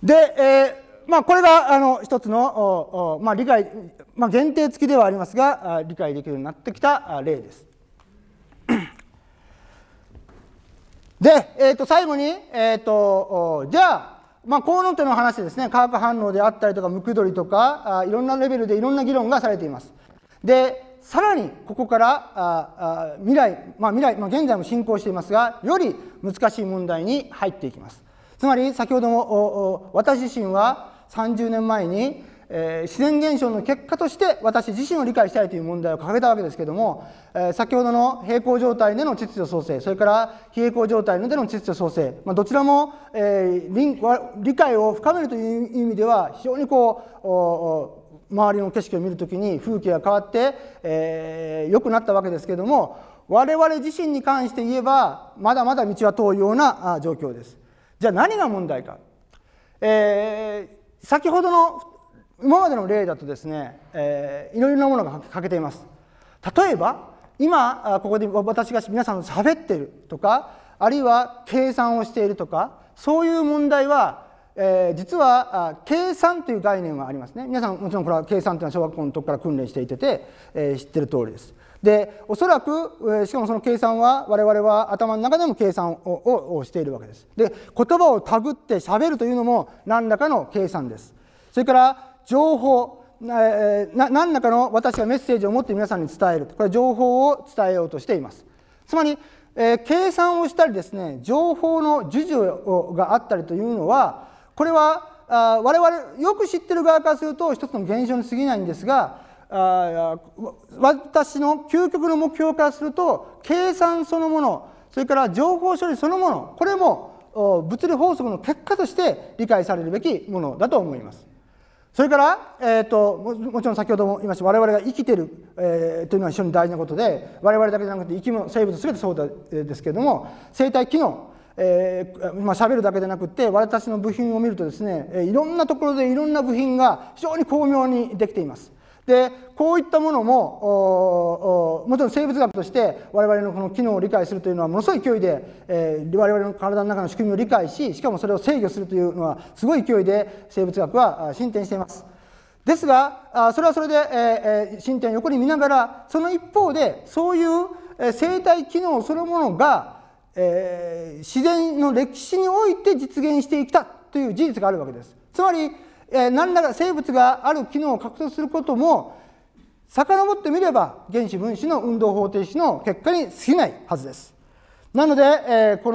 で、えーまあ、これがあの一つの、まあ、理解、まあ、限定付きではありますが理解できるようになってきた例です。で、えー、と最後に、えーと、じゃあ、まあ、高の手の話ですね化学反応であったりとかムクドリとかいろんなレベルでいろんな議論がされています。でさらにここからああ未来、まあ、未来、まあ、現在も進行していますがより難しい問題に入っていきます。つまり先ほども私自身は30年前に、えー、自然現象の結果として私自身を理解したいという問題を掲げたわけですけども、えー、先ほどの平行状態での秩序創生それから非平行状態での秩序創生、まあ、どちらも、えー、理解を深めるという意味では非常にこう周りの景色を見るときに風景が変わって、えー、くなったわけですけども我々自身に関して言えばまだまだ道は遠いような状況です。じゃあ何が問題か、え先ほどの今までの例だとですね、えー、いろいろなものが欠けています例えば今ここで私が皆さんと喋ってるとかあるいは計算をしているとかそういう問題は、えー、実は計算という概念はありますね皆さんもちろんこれは計算というのは小学校のとこから訓練していてて、えー、知ってる通りですでおそらくしかもその計算は我々は頭の中でも計算をしているわけですで言葉をたぐってしゃべるというのも何らかの計算ですそれから情報な何らかの私がメッセージを持って皆さんに伝えるこれ情報を伝えようとしていますつまり、えー、計算をしたりですね情報の授受があったりというのはこれはあ我々よく知ってる側からすると一つの現象に過ぎないんですがあ私の究極の目標からすると計算そのものそれから情報処理そのものこれも物理法則の結果として理解されるべきものだと思います。それから、えーと、ももちろん先ほども言いました我々が生きてる、えー、というのは非常に大事なことで我々だけじゃなくて生き物生物全てそうですけれども生態機能えーまあ、喋るだけでなくて私の部品を見るとですねいろんなところでいろんな部品が非常に巧妙にできています。でこういったものももちろん生物学として我々のこの機能を理解するというのはものすごい勢いで、えー、我々の体の中の仕組みを理解ししかもそれを制御するというのはすごい勢いで生物学は進展しています。ですがそれはそれで、えー、進展を横に見ながらその一方でそういう生態機能そのものが、えー、自然の歴史において実現してきたという事実があるわけです。つまりえ何らか生物がある機能を獲得することも遡ってみれば原子分子の運動方程式の結果に過ぎないはずです。なので、えこ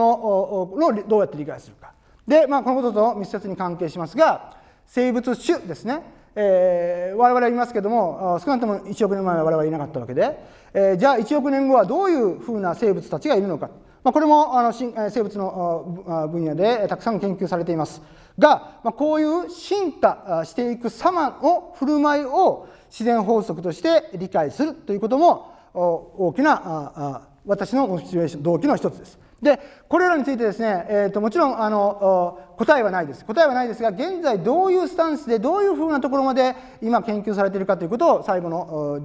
ののどうやって理解するか。で、まあ、このことと密接に関係しますが生物種ですねえー、我々はいますけども少なくとも1億年前は我々はいなかったわけで、えー、じゃあ1億年後はどういうふうな生物たちがいるのか、まあ、これもあの生物の分野でたくさん研究されていますが、まあ、こういう進化していく様の振る舞いを自然法則として理解するということも大きな私のモチベーション動機の一つです。でこれらについてですね、えーと、ともちろんあの答えはないです答えはないですが現在どういうスタンスでどういうふうなところまで今研究されているかということを最後の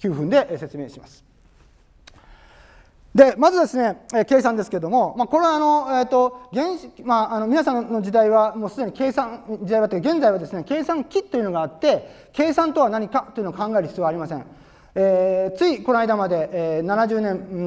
9分で説明します。でまずですね、計算ですけれども、まあ、これはあの、えーと原子まあ、あの皆さんの時代は、もうすでに計算、時代はという現在はですね、計算機というのがあって、計算とは何かというのを考える必要はありません。えー、ついこの間まで、えー、70年、う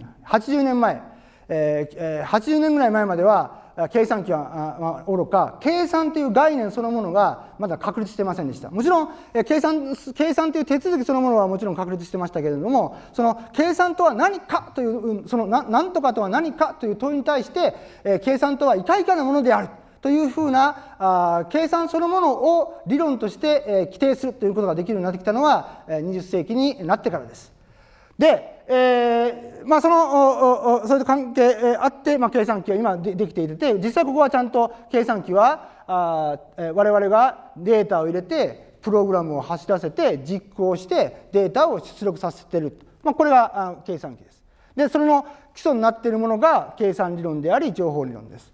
ん、80年前、えー、80年ぐらい前までは、計算機はおろか計算という概念そのものがまだ確立してませんでしたもちろん計算計算という手続きそのものはもちろん確立してましたけれどもその計算とは何かというその何とかとは何かという問いに対して計算とはいかいかなものであるというふうな計算そのものを理論として規定するということができるようになってきたのは20世紀になってからです。でえー、まあ、そのそれと関係あって、まあ、計算機は今でできていて実際ここはちゃんと計算機はあ、え我々がデータを入れてプログラムを走らせて実行してデータを出力させてる、まあ、これがあ計算機です。でそれの基礎になっているものが計算理論であり情報理論です。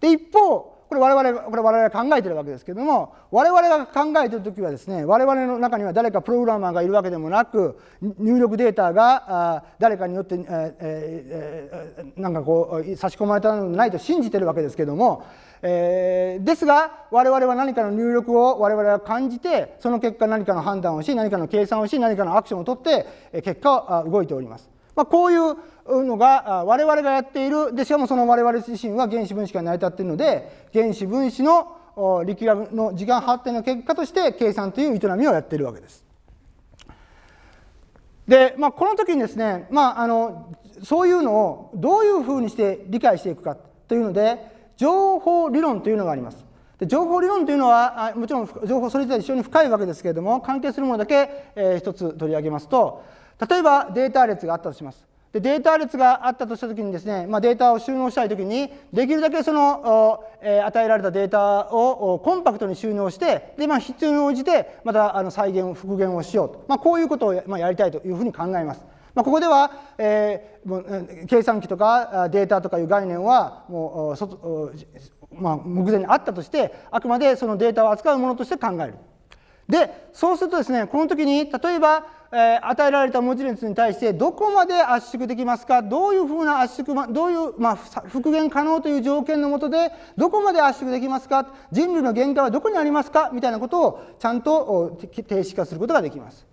で一方これ我々これ我々考えてるわけですけども我々が考えてる時はですね我々の中には誰かプログラマーがいるわけでもなく入力データが誰かによって、えなんかこう差し込まれたのないと信じてるわけですけども、えー、ですが我々は何かの入力を我々は感じてその結果何かの判断をし何かの計算をし何かのアクションをとって結果は動いております。まあ、こういうのが我々がやっているでしかもその我々自身は原子分子が成り立っているので原子分子の力学の時間発展の結果として計算という営みをやっているわけです。で、まあ、この時にですね、まあ、あのそういうのをどういうふうにして理解していくかというので情報理論というのがあります。で情報理論というのはもちろん情報それ自体非常に深いわけですけれども関係するものだけ、えー、一つ取り上げますと例えばデータ列があったとします。でデータ列があったとしたときにですね、まあ、データを収納したいときにできるだけその、えー、与えられたデータをコンパクトに収納してで、まあ、必要に応じてまたあの再現復元をしようと、まあ、こういうことを、まあ、やりたいというふうに考えます。まあ、ここでは、えー、計算機とかデータとかいう概念はもう、まあ、目前にあったとしてあくまでそのデータを扱うものとして考える。でそうするとですねこの時に例えば、えー、与えられた文字列に対してどこまで圧縮できますかどういうふうな圧縮どういう、まあ、復元可能という条件のもとでどこまで圧縮できますか人類の限界はどこにありますかみたいなことをちゃんと定式化することができます。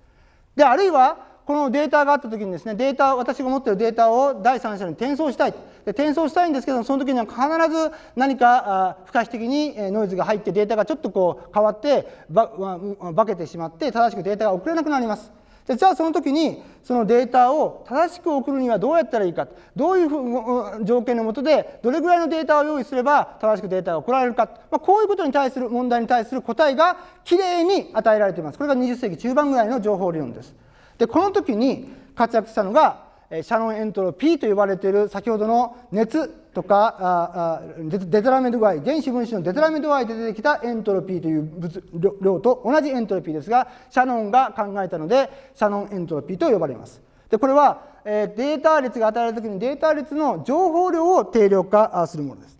であるいはこのデータがあった時にですねデータ私が持っているデータを第三者に転送したいで転送したいんですけどその時には必ず何か不可避的にノイズが入ってデータがちょっとこう変わって化けてしまって正しくデータが送れなくなります。でじゃあその時にそのデータを正しく送るにはどうやったらいいかどういう条件のもとでどれぐらいのデータを用意すれば正しくデータが送られるか、まあ、こういうことに対する問題に対する答えがきれいに与えられていますこれが20世紀中盤ぐらいの情報理論です。でこの時に活躍したのがシャノンエントロピーと呼ばれている先ほどの熱とかデトラメ度合い原子分子のデトラメ度合いで出てきたエントロピーという物量と同じエントロピーですがシャノンが考えたのでシャノンエントロピーと呼ばれます。でこれはデータ列が与えられた時にデータ列の情報量を定量化するものです。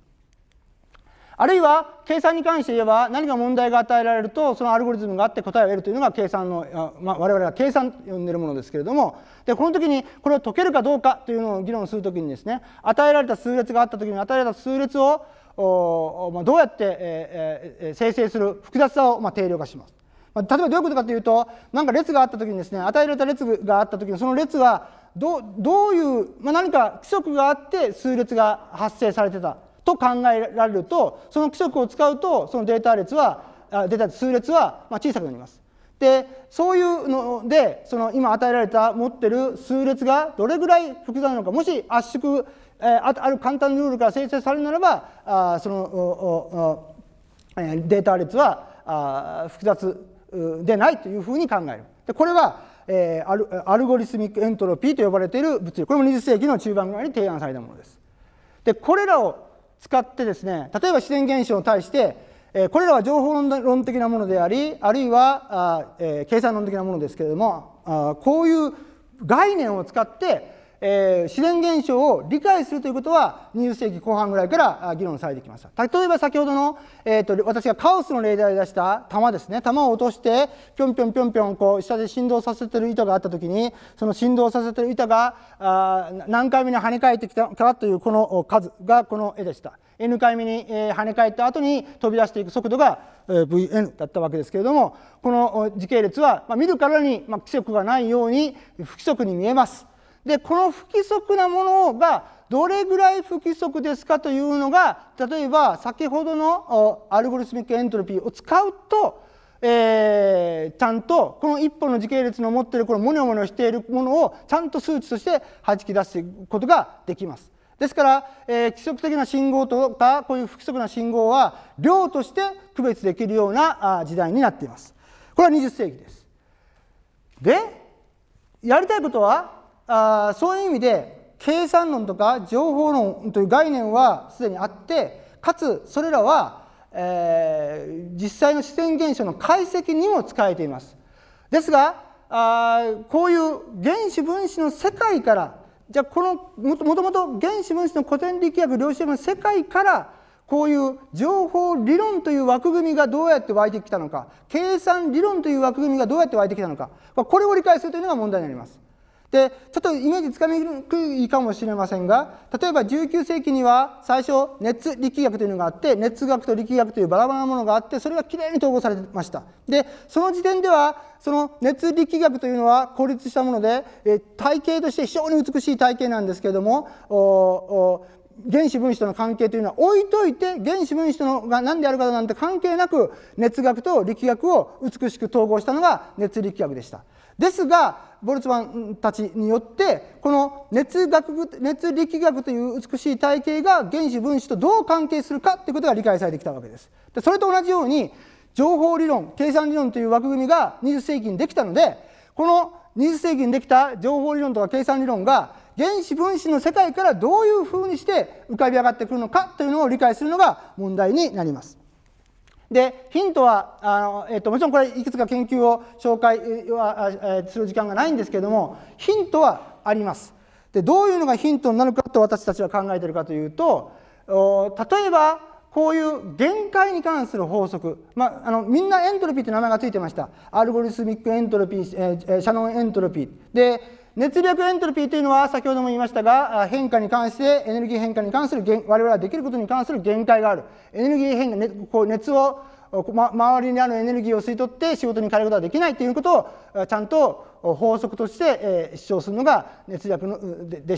あるいは計算に関して言えば何か問題が与えられるとそのアルゴリズムがあって答えを得るというのが計算の、まあ、我々は計算と呼んでるものですけれどもでこの時にこれを解けるかどうかというのを議論する時にですね与えられた数列があった時に与えられた数列をまあ、どうやって、えー、生成する複雑さを、まあ、定量化します。まあ、例えばどういうことかというと何か列があった時にですね与えられた列があった時にその列はどどういう、まあ、何か規則があって数列が発生されてたと考えられるとその規則を使うとそのデータ列はデータ数列は小さくなります。でそういうのでその今与えられた持ってる数列がどれぐらい複雑なのかもし圧縮あある簡単なルールから生成されるならばあそのデータ列は複雑でないというふうに考える。でこれはえアルアルゴリスミックエントロピーと呼ばれている物理これも20世紀の中盤ぐらいに提案されたものです。でこれらを使ってですね例えば自然現象に対してこれらは情報論的なものでありあるいは計算論的なものですけれどもこういう概念を使ってえー、自然現象を理解するということは20世紀後半ぐらいから議論されてきました例えば先ほどの、えーと、私がカオスの例題で出した玉ですね玉を落としてぴょんぴょんぴょんぴょんこう下で振動させてる板があった時にその振動させてる板があ何回目に跳ね返ってきたかというこの数がこの絵でした。N 回目に跳ね返った後に飛び出していく速度が Vn だったわけですけれどもこの時系列は見るからに規則がないように不規則に見えます。でこの不規則なものがどれぐらい不規則ですかというのが例えば先ほどのアルゴリスミックエントロピーを使うと、えー、ちゃんとこの1本の時系列の持っているこのモニョモニョしているものをちゃんと数値としてはじき出していくことができます。ですから、えー、規則的な信号とかこういう不規則な信号は量として区別できるような時代になっています。これは20世紀です。でやりたいことはあそういう意味で計算論とか情報論という概念はすでにあってかつそれらは、えー、実際の自然現象の解析にも使えています。ですがあこういう原子分子の世界からじゃあこのもともと原子分子の古典力学量子力の世界からこういう情報理論という枠組みがどうやって湧いてきたのか計算理論という枠組みがどうやって湧いてきたのかこれを理解するというのが問題になります。でちょっとイメージつかみにくいかもしれませんが例えば19世紀には最初熱力学というのがあって熱学と力学というバラバラなものがあってそれがきれいに統合されてましたでその時点ではその熱力学というのは孤立したもので体系として非常に美しい体型なんですけれども原子分子との関係というのは置いといて原子分子とのが何であるかなんて関係なく熱学と力学を美しく統合したのが熱力学でした。ですがボルツマンたちによってこの熱学熱力学という美しい体系が原子分子とどう関係するかということが理解されてきたわけです。でそれと同じように情報理論計算理論という枠組みが20世紀にできたのでこの20世紀にできた情報理論とか計算理論が原子分子の世界からどういうふうにして浮かび上がってくるのかというのを理解するのが問題になります。でヒントはあの、えっと、もちろんこれいくつか研究を紹介はする時間がないんですけどもヒントはあります。でどういうのがヒントになるかと私たちは考えてるかというと例えばこういう限界に関する法則、まあ、あのみんなエントロピーって名前が付いてましたアルゴリスミックエントロピー、えー、シャノンエントロピーで熱力エントロピーというのは先ほども言いましたが変化に関してエネルギー変化に関する我々はできることに関する限界があるエネルギー変化、ね、こう熱を、ま、周りにあるエネルギーを吸い取って仕事に変えることはできないということをちゃんと法則として主張するのが熱力のでで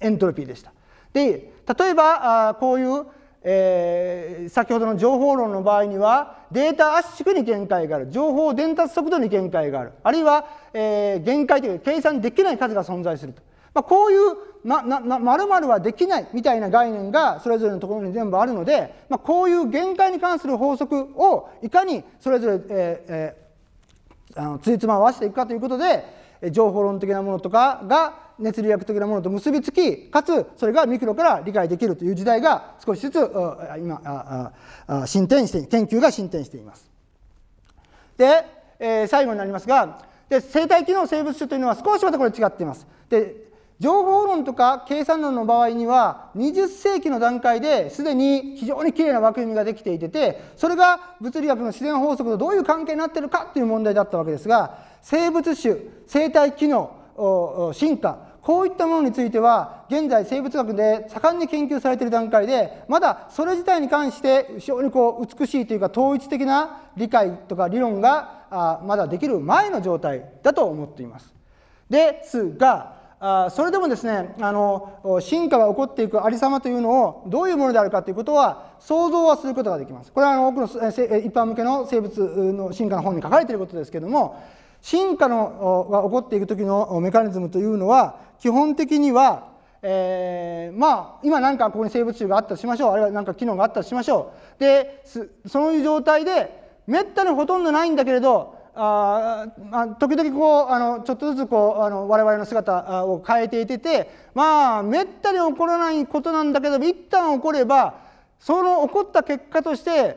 エントロピーでした。で例えばこういうえー、先ほどの情報論の場合にはデータ圧縮に限界がある情報伝達速度に限界があるあるいは、えー、限界というか計算できない数が存在すると、まあ、こういう「まるはできない」みたいな概念がそれぞれのところに全部あるので、まあ、こういう限界に関する法則をいかにそれぞれ、えーえー、あのついつま合わせていくかということで情報論的なものとかが熱理学的なものと結びつきかつそれがミクロから理解できるという時代が少しずつ今進展して研究が進展しています。で、え最後になりますがで生態機能生物種というのは少しまたこれ違っています。で情報論とか計算論の場合には20世紀の段階ですでに非常にきれいな枠組みができていてそれが物理学の自然法則とどういう関係になってるかという問題だったわけですが生物種生態機能進化こういったものについては現在生物学で盛んに研究されている段階でまだそれ自体に関して非常にこう美しいというか統一的な理解とか理論がまだできる前の状態だと思っています。ですがあそれでもですねあの進化が起こっていくありさまというのをどういうものであるかということは想像はすることができますこれはあの多くの一般向けの生物の進化の本に書かれていることですけども進化のが起こっていく時のメカニズムというのは基本的には、えー、まあ今何かここに生物種があったとしましょうあるいは何か機能があったとしましょうでそういう状態でめったにほとんどないんだけれどあ時々こうあのちょっとずつこうあの我々の姿を変えていててまあめったに起こらないことなんだけど一旦起こればその起こった結果として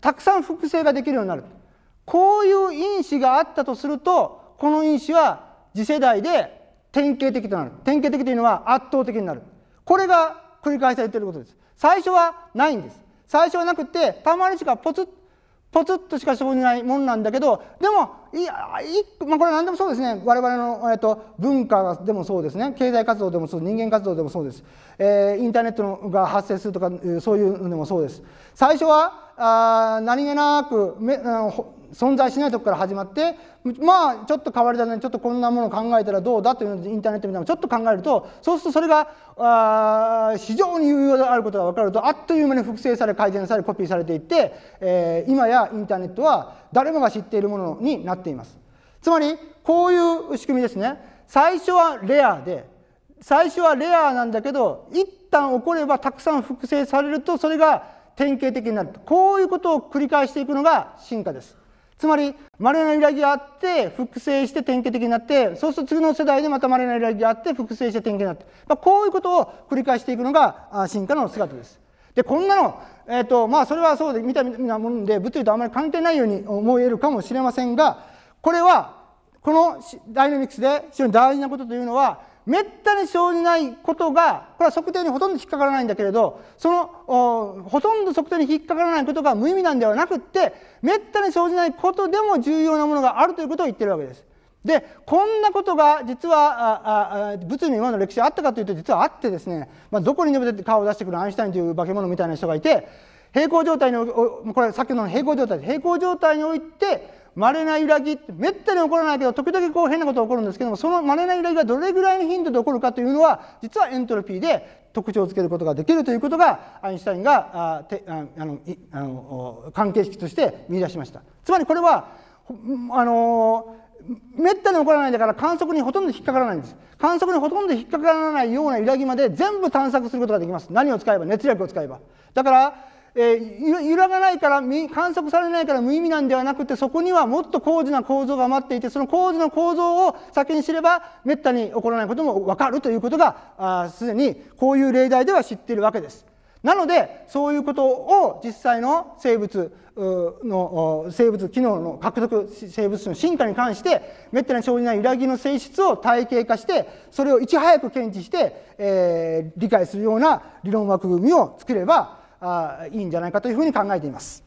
たくさん複製ができるようになるこういう因子があったとするとこの因子は次世代で典型的となる典型的というのは圧倒的になるこれが繰り返されていることです最初はないんです最初はなくてたまにしかポツッポツッとしか生じないもんなんだけどでもいい、まあ、これ何でもそうですね我々の、えっと、文化でもそうですね経済活動でもそう人間活動でもそうです、えー、インターネットのが発生するとかそういうのもそうです最初はあ何気なくめ、存在しないとこから始まってまあちょっと変わり種ちょっとこんなもの考えたらどうだというのインターネットみたいなちょっと考えるとそうするとそれがあ非常に有用であることが分かるとあっという間に複製され改善されコピーされていって、えー、今やインターネットは誰もが知っているものになっています。つまりこういう仕組みですね最初はレアで最初はレアなんだけど一旦起こればたくさん複製されるとそれが典型的になるこういうことを繰り返していくのが進化です。つまり稀な揺らぎがあって複製して典型的になってそうすると次の世代でまた稀な揺らぎがあって複製して典型になって、まあ、こういうことを繰り返していくのが進化の姿です。でこんなの、えーとまあ、それはそうで見た目なもので物理とあまり関係ないように思えるかもしれませんがこれはこのダイナミクスで非常に大事なことというのはめったに生じないことがこれは測定にほとんど引っかからないんだけれどそのほとんど測定に引っかからないことが無意味なんではなくってめったに生じないことでも重要なものがあるということを言ってるわけです。でこんなことが実はああ物理の今の歴史あったかというと実はあってですね、まあ、どこにでも出て顔を出してくるアインシュタインという化け物みたいな人がいて平行状態にこれさっきの平行状態平行状態において稀な揺らぎってめったに起こらないけど時々こう変なことが起こるんですけどもその稀な揺らぎがどれぐらいの頻度で起こるかというのは実はエントロピーで特徴をつけることができるということがアインシュタインがあてあのあの関係式として見出しました。つまりこれはあのめったに起こらないだから観測にほとんど引っかからないんです観測にほとんど引っかからないような揺らぎまで全部探索することができます何を使えば熱力を使えばだからえー、揺らがないから観測されないから無意味なんではなくてそこにはもっと高次な構造が待っていてその高次の構造を先に知ればめったに起こらないことも分かるということがすでにこういう例題では知っているわけです。なのでそういうことを実際の生物の生物機能の獲得生物種の進化に関してめったに生じない揺らぎの性質を体系化してそれをいち早く検知して、えー、理解するような理論枠組みを作ればあいいんじゃないかというふうに考えています。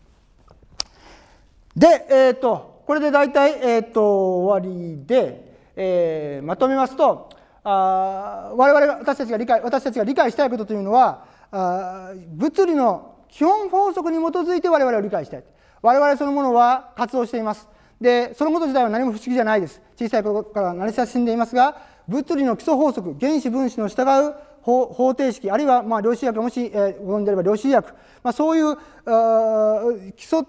で、えーと、これで大体、えーと、と終わりで、えー、まとめますとあ我々が私たちが理解私たちが理解したいことというのはあ物理の基本法則に基づいて我々を理解したい我々そのものは活動していますでそのこと自体は何も不思議じゃないです小さい頃から慣れ親しんでいますが物理の基礎法則原子分子の従う方方程式あるいはまあ量子薬もし、えー、ご存じであれば量子薬、まあ、そういう基礎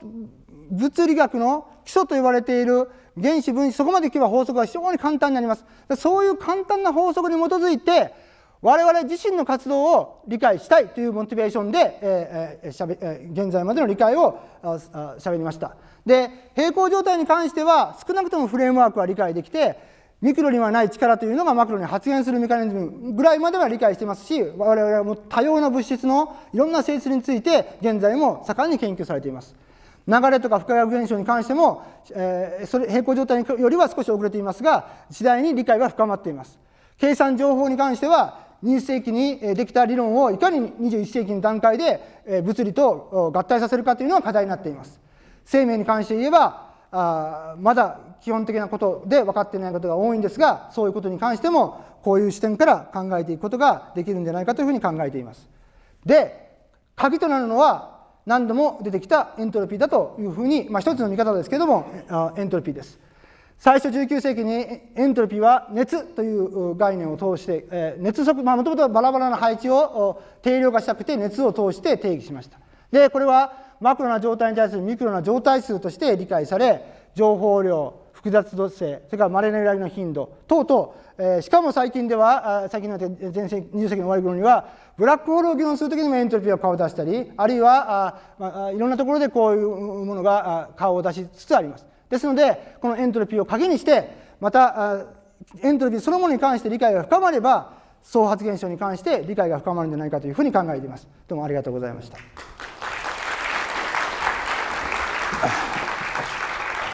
物理学の基礎と言われている原子分子そこまでいけば法則は非常に簡単になりますそういう簡単な法則に基づいて我々自身の活動を理解したいというモチベーションで、えーしゃべえー、現在までの理解をしゃべりましたで平行状態に関しては少なくともフレームワークは理解できてミクロにはない力というのがマクロに発現するメカニズムぐらいまでは理解していますし我々はも多様な物質のいろんな性質について現在も盛んに研究されています。流れとか不可逆現象に関しても、えー、それ平行状態よりは少し遅れていますが次第に理解が深まっています。計算情報に関しては20世紀にできた理論をいかに21世紀の段階で物理と合体させるかというのが課題になっています。生命に関して言えばあまだ基本的なことで分かっていないことが多いんですがそういうことに関してもこういう視点から考えていくことができるんじゃないかというふうに考えています。で鍵となるのは何度も出てきたエントロピーだというふうに、まあ、一つの見方ですけどもエントロピーです。最初19世紀にエントロピーは熱という概念を通して、熱速もともとバラバラな配置を定量化したくて熱を通して定義しました。でこれはマクロな状態に対するミクロな状態数として理解され情報量複雑度性それかられなら来の頻度等々、えー、しかも最近では最近の前世20世紀の終わり頃にはブラックホールを議論するときにもエントロピーが顔を出したりあるいはあ、まあ、いろんなところでこういうものが顔を出しつつあります。ですのでこのエントロピーを鍵にしてまたエントロピーそのものに関して理解が深まれば創発現象に関して理解が深まるんじゃないかというふうに考えています。どうもありがとうございました。